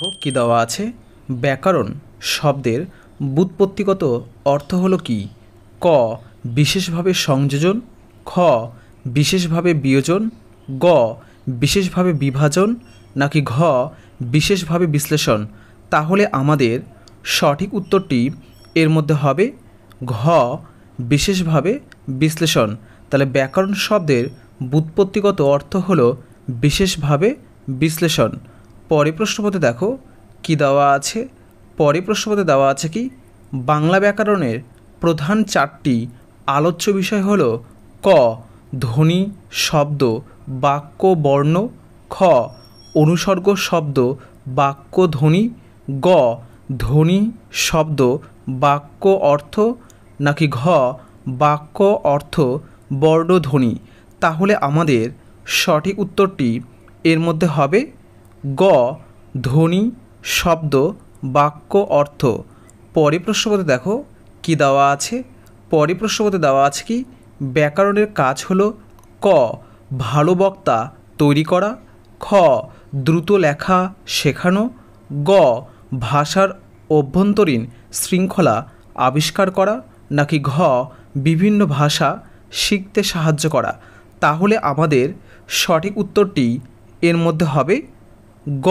দেখো কি দেওয়া আছে ব্যাকরণ শব্দের বুৎপত্তিগত অর্থ হলো কি ক বিশেষভাবে সংযোজন খ বিশেষভাবে বিয়োজন গ বিশেষভাবে বিভাজন নাকি ঘ বিশেষভাবে বিশ্লেষণ তাহলে আমাদের সঠিক উত্তরটি এর মধ্যে হবে ঘ বিশেষভাবে বিশ্লেষণ তাহলে ব্যাকরণ শব্দের বুৎপত্তিগত অর্থ হলো বিশেষভাবে বিশ্লেষণ পরে প্রশ্নপথে দেখো কি দেওয়া আছে পরে প্রশ্নপথে দেওয়া আছে কি বাংলা ব্যাকরণের প্রধান চারটি আলোচ্য বিষয় হল ক ধ্বনি শব্দ বাক্য বর্ণ খ অনুসর্গ শব্দ বাক্য ধ্বনি গ ধ্বনি শব্দ বাক্য অর্থ নাকি ঘ বাক্য অর্থ বর্ণধ্বনি তাহলে আমাদের সঠিক উত্তরটি এর মধ্যে হবে গ ধ্বনি শব্দ বাক্য অর্থ পরিপ্রশ্নপথে দেখো কি দেওয়া আছে পরিপ্রশ্নপথে দেওয়া আছে কি ব্যাকরণের কাজ হলো ক ভালো বক্তা তৈরি করা খ দ্রুত লেখা শেখানো গ ভাষার অভ্যন্তরীণ শৃঙ্খলা আবিষ্কার করা নাকি ঘ বিভিন্ন ভাষা শিখতে সাহায্য করা তাহলে আমাদের সঠিক উত্তরটি এর মধ্যে হবে গ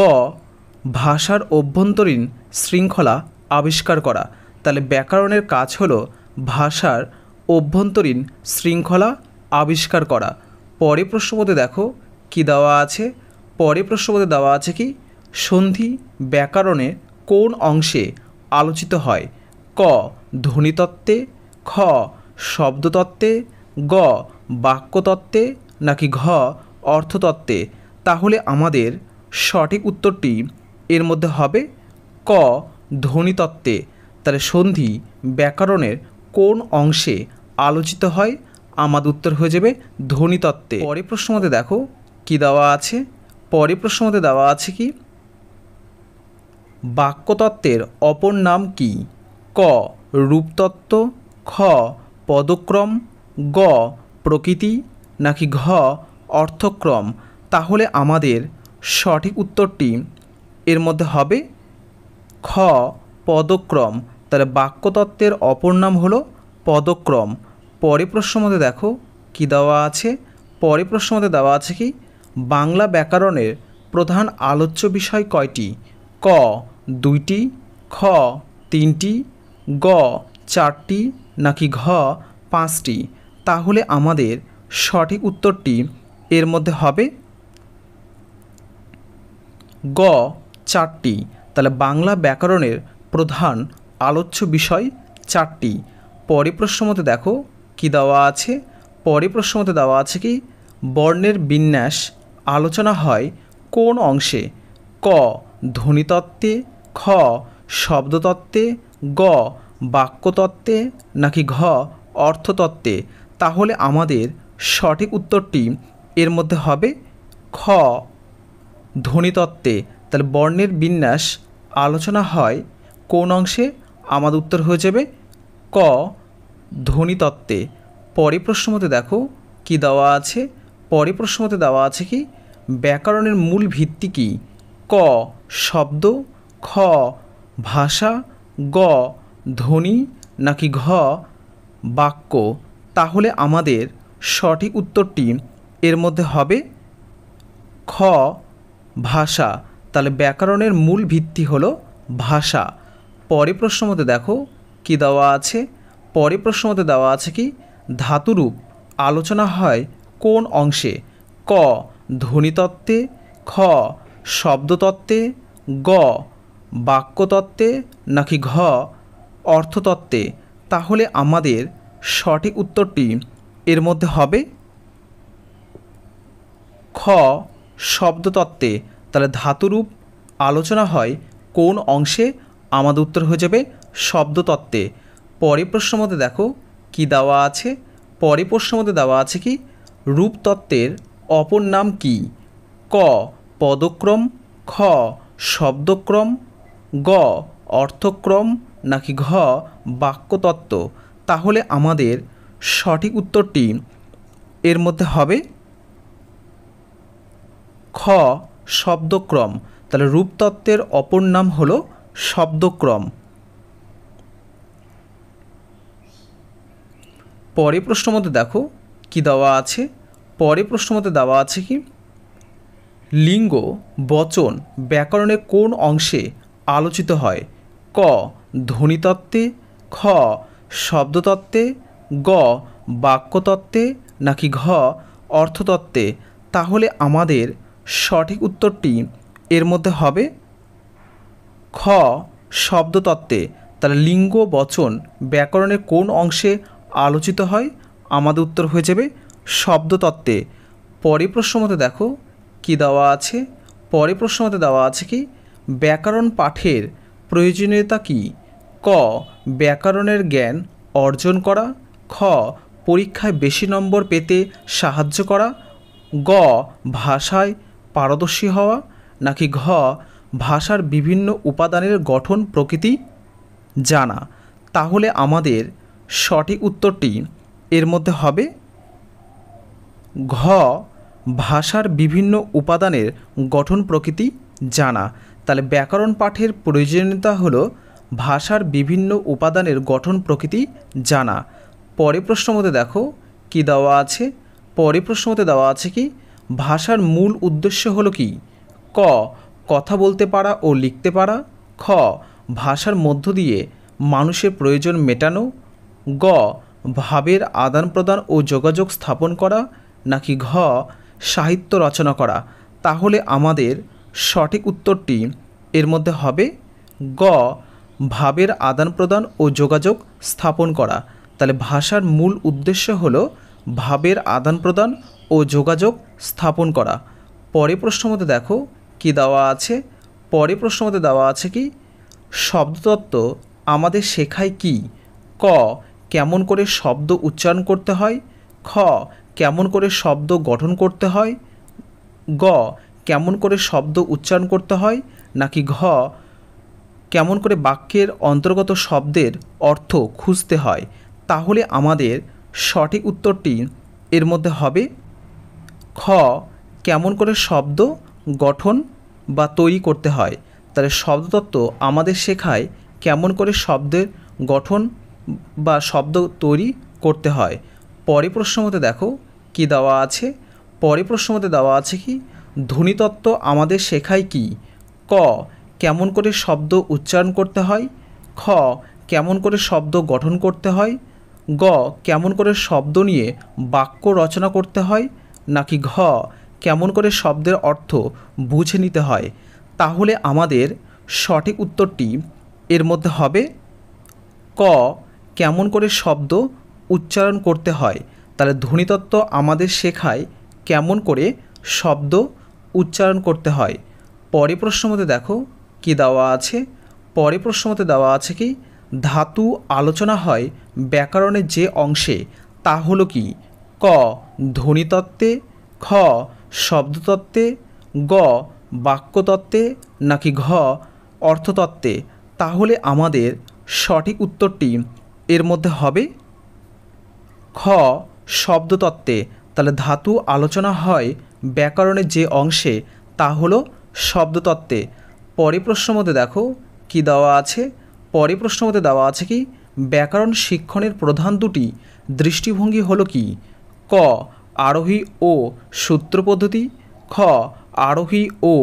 ভাষার অভ্যন্তরীণ শৃঙ্খলা আবিষ্কার করা তাহলে ব্যাকরণের কাজ হলো ভাষার অভ্যন্তরীণ শৃঙ্খলা আবিষ্কার করা পরে প্রশ্নপদে দেখো কি দেওয়া আছে পরে প্রশ্নপদে দেওয়া আছে কি সন্ধি ব্যাকরণের কোন অংশে আলোচিত হয় ক ধ্বনিতত্ত্বে খ শব্দতত্ত্বে গ বাক্যতত্ত্বে নাকি ঘ অর্থতত্ত্বে তাহলে আমাদের সঠিক উত্তরটি এর মধ্যে হবে ক ধ্বনিতত্ত্বে তাহলে সন্ধি ব্যাকরণের কোন অংশে আলোচিত হয় আমাদের উত্তর হয়ে যাবে ধ্বনিতত্ত্বে পরে প্রশ্ন মধ্যে দেখো কি দেওয়া আছে পরে প্রশ্ন মধ্যে দেওয়া আছে কি বাক্যতত্ত্বের অপর নাম কি ক রূপতত্ত্ব খ পদক্রম গ প্রকৃতি নাকি ঘ অর্থক্রম তাহলে আমাদের সঠিক উত্তরটি এর মধ্যে হবে খ পদক্রম তাহলে বাক্যতত্ত্বের অপর নাম হলো পদক্রম পরে প্রশ্ন মধ্যে দেখো কি দেওয়া আছে পরে প্রশ্ন মধ্যে দেওয়া আছে কি বাংলা ব্যাকরণের প্রধান আলোচ্য বিষয় কয়টি ক দুইটি খ তিনটি গ চারটি নাকি ঘ পাঁচটি তাহলে আমাদের সঠিক উত্তরটি এর মধ্যে হবে গ চারটি তাহলে বাংলা ব্যাকরণের প্রধান আলোচ্য বিষয় চারটি পরে প্রশ্নমতে দেখো কি দেওয়া আছে পরে মতে দেওয়া আছে কি বর্ণের বিন্যাস আলোচনা হয় কোন অংশে ক ধ্বনিতত্ত্বে খ শব্দতত্ত্বে গ বাক্যতত্ত্বে নাকি ঘ অর্থতত্ত্বে তাহলে আমাদের সঠিক উত্তরটি এর মধ্যে হবে খ ধ্বনিতত্ত্বে তাহলে বর্ণের বিন্যাস আলোচনা হয় কোন অংশে আমাদের উত্তর হয়ে যাবে ক ধ্বনিতত্ত্বে পরে মতে দেখো কি দেওয়া আছে পরে মতে দেওয়া আছে কি ব্যাকরণের মূল ভিত্তি কি ক শব্দ খ ভাষা গ ধ্বনি নাকি ঘ বাক্য তাহলে আমাদের সঠিক উত্তরটি এর মধ্যে হবে খ ভাষা তাহলে ব্যাকরণের মূল ভিত্তি হলো ভাষা পরে প্রশ্ন মতে দেখো কি দেওয়া আছে পরে প্রশ্ন মতে দেওয়া আছে কি ধাতুরূপ আলোচনা হয় কোন অংশে ক ধ্বনিতত্ত্বে খ শব্দতত্ত্বে গ বাক্যতত্ত্বে নাকি ঘ অর্থতত্ত্বে তাহলে আমাদের সঠিক উত্তরটি এর মধ্যে হবে খ শব্দতত্ত্বে তাহলে ধাতুরূপ আলোচনা হয় কোন অংশে আমাদের উত্তর হয়ে যাবে শব্দতত্ত্বে পরে প্রশ্ন মধ্যে দেখো কি দেওয়া আছে পরে প্রশ্ন মধ্যে দেওয়া আছে কি রূপতত্ত্বের অপর নাম কি ক পদক্রম খ শব্দক্রম গ অর্থক্রম নাকি ঘ বাক্যতত্ত্ব তাহলে আমাদের সঠিক উত্তরটি এর মধ্যে হবে খ শব্দক্রম তাহলে রূপতত্ত্বের অপর নাম হল শব্দক্রম পরে প্রশ্ন মধ্যে দেখো কি দেওয়া আছে পরে প্রশ্ন মধ্যে দেওয়া আছে কি লিঙ্গ বচন ব্যাকরণে কোন অংশে আলোচিত হয় ক ধ্বনিতত্ত্বে খ শব্দতত্ত্বে গ বাক্যতত্ত্বে নাকি ঘ অর্থতত্ত্বে তাহলে আমাদের সঠিক উত্তরটি এর মধ্যে হবে খ শব্দতত্ত্বে তাহলে লিঙ্গ বচন ব্যাকরণের কোন অংশে আলোচিত হয় আমাদের উত্তর হয়ে যাবে শব্দতত্ত্বে পরে প্রশ্ন মতে দেখো কি দেওয়া আছে পরে প্রশ্ন মতে দেওয়া আছে কি ব্যাকরণ পাঠের প্রয়োজনীয়তা কি ক ব্যাকরণের জ্ঞান অর্জন করা খ পরীক্ষায় বেশি নম্বর পেতে সাহায্য করা গ ভাষায় পারদর্শী হওয়া নাকি ঘ ভাষার বিভিন্ন উপাদানের গঠন প্রকৃতি জানা তাহলে আমাদের সঠিক উত্তরটি এর মধ্যে হবে ঘ ভাষার বিভিন্ন উপাদানের গঠন প্রকৃতি জানা তাহলে ব্যাকরণ পাঠের প্রয়োজনীয়তা হলো ভাষার বিভিন্ন উপাদানের গঠন প্রকৃতি জানা পরে প্রশ্ন মতে দেখো কি দেওয়া আছে পরে প্রশ্ন মতে দেওয়া আছে কি ভাষার মূল উদ্দেশ্য হল কি ক কথা বলতে পারা ও লিখতে পারা খ ভাষার মধ্য দিয়ে মানুষের প্রয়োজন মেটানো গ ভাবের আদান প্রদান ও যোগাযোগ স্থাপন করা নাকি ঘ সাহিত্য রচনা করা তাহলে আমাদের সঠিক উত্তরটি এর মধ্যে হবে গ ভাবের আদান প্রদান ও যোগাযোগ স্থাপন করা তাহলে ভাষার মূল উদ্দেশ্য হল ভাবের আদান প্রদান ও যোগাযোগ স্থাপন করা পরে প্রশ্ন মতে দেখো কি দেওয়া আছে পরে প্রশ্ন মতে দেওয়া আছে কি শব্দতত্ত্ব আমাদের শেখায় কি ক কেমন করে শব্দ উচ্চারণ করতে হয় খ কেমন করে শব্দ গঠন করতে হয় গ কেমন করে শব্দ উচ্চারণ করতে হয় নাকি ঘ কেমন করে বাক্যের অন্তর্গত শব্দের অর্থ খুঁজতে হয় তাহলে আমাদের সঠিক উত্তরটি এর মধ্যে হবে খ কেমন করে শব্দ গঠন বা তৈরি করতে হয় তাহলে শব্দতত্ত্ব আমাদের শেখায় কেমন করে শব্দের গঠন বা শব্দ তৈরি করতে হয় পরে প্রশ্ন মতে দেখো কি দেওয়া আছে পরে মতে দেওয়া আছে কি ধ্বনিতত্ত্ব আমাদের শেখায় কি ক কেমন করে শব্দ উচ্চারণ করতে হয় খ কেমন করে শব্দ গঠন করতে হয় গ কেমন করে শব্দ নিয়ে বাক্য রচনা করতে হয় নাকি ঘ কেমন করে শব্দের অর্থ বুঝে নিতে হয় তাহলে আমাদের সঠিক উত্তরটি এর মধ্যে হবে ক কেমন করে শব্দ উচ্চারণ করতে হয় তাহলে ধ্বনিতত্ত্ব আমাদের শেখায় কেমন করে শব্দ উচ্চারণ করতে হয় পরে প্রশ্নমতে দেখো কি দেওয়া আছে পরে প্রশ্নমতে দেওয়া আছে কি ধাতু আলোচনা হয় ব্যাকরণের যে অংশে তা হলো কি ক ধ্বনিতত্ত্বে খ শব্দতত্ত্বে গ বাক্যতত্ত্বে নাকি ঘ অর্থতত্ত্বে তাহলে আমাদের সঠিক উত্তরটি এর মধ্যে হবে খ শব্দতত্ত্বে তাহলে ধাতু আলোচনা হয় ব্যাকরণের যে অংশে তা হল শব্দতত্ত্বে পরে প্রশ্ন মতে দেখো কি দেওয়া আছে পরে প্রশ্ন মতে দেওয়া আছে কি ব্যাকরণ শিক্ষণের প্রধান দুটি দৃষ্টিভঙ্গি হলো কি ক আরোহী ও সূত্র পদ্ধতি খ আরোহী ও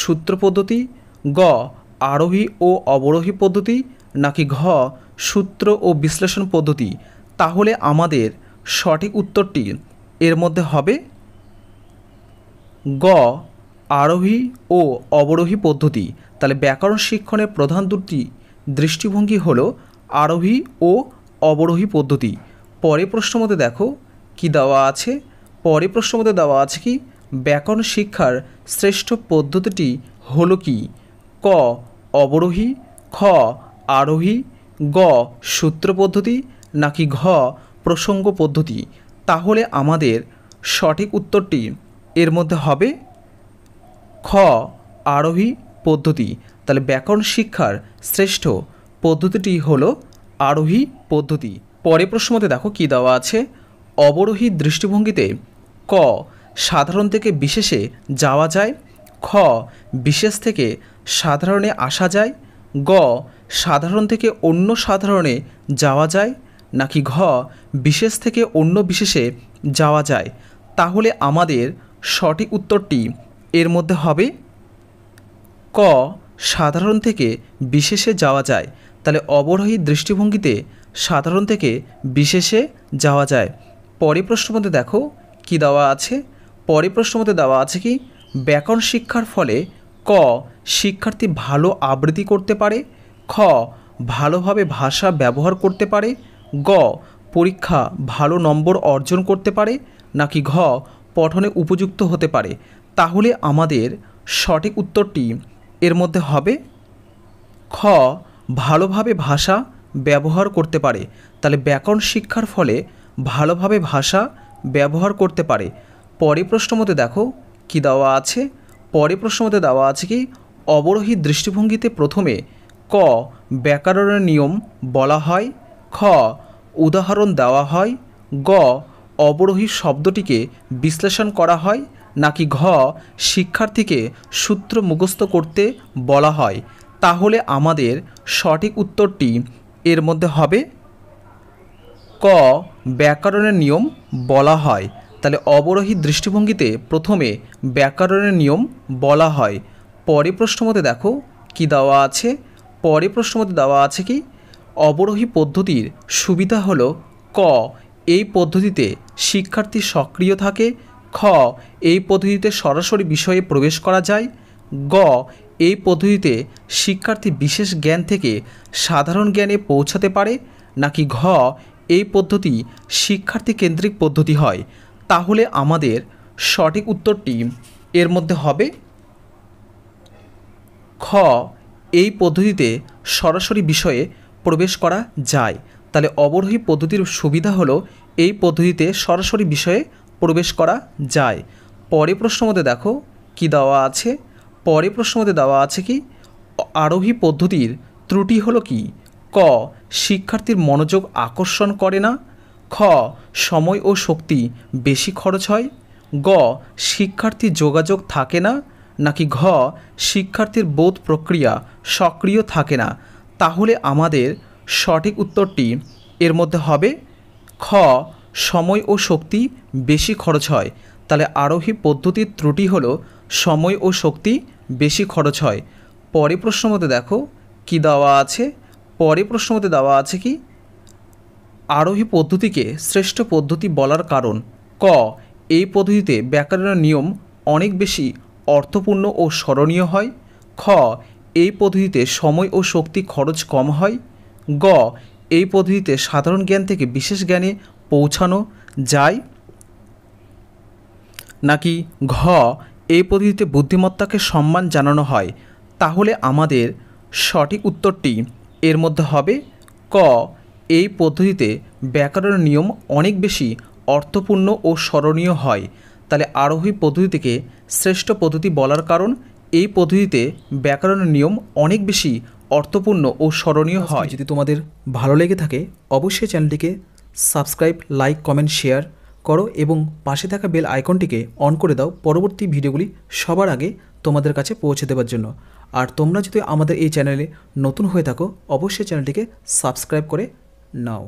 সূত্র পদ্ধতি গ আরোহী ও অবরোহী পদ্ধতি নাকি ঘ সূত্র ও বিশ্লেষণ পদ্ধতি তাহলে আমাদের সঠিক উত্তরটি এর মধ্যে হবে গ আরোহী ও অবরোহী পদ্ধতি তাহলে ব্যাকরণ শিক্ষণের প্রধান দুটি দৃষ্টিভঙ্গি হল আরোহী ও অবরোহী পদ্ধতি পরে প্রশ্ন মতে দেখো কি দেওয়া আছে পরে প্রশ্নমতে দেওয়া আছে কি ব্যাকরণ শিক্ষার শ্রেষ্ঠ পদ্ধতিটি হলো কি ক অবরোহী খ আরোহী গ সূত্র পদ্ধতি নাকি ঘ প্রসঙ্গ পদ্ধতি তাহলে আমাদের সঠিক উত্তরটি এর মধ্যে হবে খ আরোহী পদ্ধতি তাহলে ব্যাকরণ শিক্ষার শ্রেষ্ঠ পদ্ধতিটি হলো আরোহী পদ্ধতি পরে প্রশ্নমতে দেখো কি দেওয়া আছে অবরোহী দৃষ্টিভঙ্গিতে ক সাধারণ থেকে বিশেষে যাওয়া যায় খ বিশেষ থেকে সাধারণে আসা যায় গ সাধারণ থেকে অন্য সাধারণে যাওয়া যায় নাকি ঘ বিশেষ থেকে অন্য বিশেষে যাওয়া যায় তাহলে আমাদের সঠিক উত্তরটি এর মধ্যে হবে ক সাধারণ থেকে বিশেষে যাওয়া যায় তাহলে অবরোহী দৃষ্টিভঙ্গিতে সাধারণ থেকে বিশেষে যাওয়া যায় পরে প্রশ্নমতে দেখো কি দেওয়া আছে পরে প্রশ্নমতে দেওয়া আছে কি ব্যাকরণ শিক্ষার ফলে ক শিক্ষার্থী ভালো আবৃত্তি করতে পারে খ ভালোভাবে ভাষা ব্যবহার করতে পারে গ পরীক্ষা ভালো নম্বর অর্জন করতে পারে নাকি ঘ পঠনে উপযুক্ত হতে পারে তাহলে আমাদের সঠিক উত্তরটি এর মধ্যে হবে খ ভালোভাবে ভাষা ব্যবহার করতে পারে তাহলে ব্যাকরণ শিক্ষার ফলে ভালোভাবে ভাষা ব্যবহার করতে পারে পরে প্রশ্ন মতে দেখো কি দেওয়া আছে পরে প্রশ্ন মতে দেওয়া আছে কি অবরোহী দৃষ্টিভঙ্গিতে প্রথমে ক ব্যাকরণের নিয়ম বলা হয় খ উদাহরণ দেওয়া হয় গ অবরোহী শব্দটিকে বিশ্লেষণ করা হয় নাকি ঘ শিক্ষার্থীকে সূত্র মুখস্থ করতে বলা হয় তাহলে আমাদের সঠিক উত্তরটি এর মধ্যে হবে ক ব্যাকরণের নিয়ম বলা হয় তাহলে অবরোহী দৃষ্টিভঙ্গিতে প্রথমে ব্যাকরণের নিয়ম বলা হয় পরে প্রশ্ন মতে দেখো কি দেওয়া আছে পরে প্রশ্নমতে দেওয়া আছে কি অবরোহী পদ্ধতির সুবিধা হলো ক এই পদ্ধতিতে শিক্ষার্থী সক্রিয় থাকে খ এই পদ্ধতিতে সরাসরি বিষয়ে প্রবেশ করা যায় গ এই পদ্ধতিতে শিক্ষার্থী বিশেষ জ্ঞান থেকে সাধারণ জ্ঞানে পৌঁছাতে পারে নাকি ঘ এই পদ্ধতি শিক্ষার্থী কেন্দ্রিক পদ্ধতি হয় তাহলে আমাদের সঠিক উত্তরটি এর মধ্যে হবে খ এই পদ্ধতিতে সরাসরি বিষয়ে প্রবেশ করা যায় তাহলে অবরোহী পদ্ধতির সুবিধা হলো এই পদ্ধতিতে সরাসরি বিষয়ে প্রবেশ করা যায় পরে প্রশ্ন মধ্যে দেখো কি দেওয়া আছে পরে প্রশ্ন মধ্যে দেওয়া আছে কি আরোহী পদ্ধতির ত্রুটি হলো কি ক শিক্ষার্থীর মনোযোগ আকর্ষণ করে না খ সময় ও শক্তি বেশি খরচ হয় গ শিক্ষার্থী যোগাযোগ থাকে না নাকি ঘ শিক্ষার্থীর বোধ প্রক্রিয়া সক্রিয় থাকে না তাহলে আমাদের সঠিক উত্তরটি এর মধ্যে হবে খ সময় ও শক্তি বেশি খরচ হয় তাহলে আরোহী পদ্ধতির ত্রুটি হল সময় ও শক্তি বেশি খরচ হয় পরে প্রশ্ন মতে দেখো কী দেওয়া আছে পরে প্রশ্ন মতে দেওয়া আছে কি আরোহী পদ্ধতিকে শ্রেষ্ঠ পদ্ধতি বলার কারণ ক এই পদ্ধতিতে ব্যাকরণের নিয়ম অনেক বেশি অর্থপূর্ণ ও স্মরণীয় হয় খ এই পদ্ধতিতে সময় ও শক্তি খরচ কম হয় গ এই পদ্ধতিতে সাধারণ জ্ঞান থেকে বিশেষ জ্ঞানে পৌঁছানো যায় নাকি ঘ এই পদ্ধতিতে বুদ্ধিমত্তাকে সম্মান জানানো হয় তাহলে আমাদের সঠিক উত্তরটি এর মধ্যে হবে ক এই পদ্ধতিতে ব্যাকরণ নিয়ম অনেক বেশি অর্থপূর্ণ ও স্মরণীয় হয় তাহলে আরোহী পদ্ধতিকে শ্রেষ্ঠ পদ্ধতি বলার কারণ এই পদ্ধতিতে ব্যাকরণ নিয়ম অনেক বেশি অর্থপূর্ণ ও স্মরণীয় হয় যদি তোমাদের ভালো লেগে থাকে অবশ্যই চ্যানেলটিকে সাবস্ক্রাইব লাইক কমেন্ট শেয়ার করো এবং পাশে থাকা বেল আইকনটিকে অন করে দাও পরবর্তী ভিডিওগুলি সবার আগে তোমাদের কাছে পৌঁছে দেওয়ার জন্য আর তোমরা যদি আমাদের এই চ্যানেলে নতুন হয়ে থাকো অবশ্যই চ্যানেলটিকে সাবস্ক্রাইব করে নাও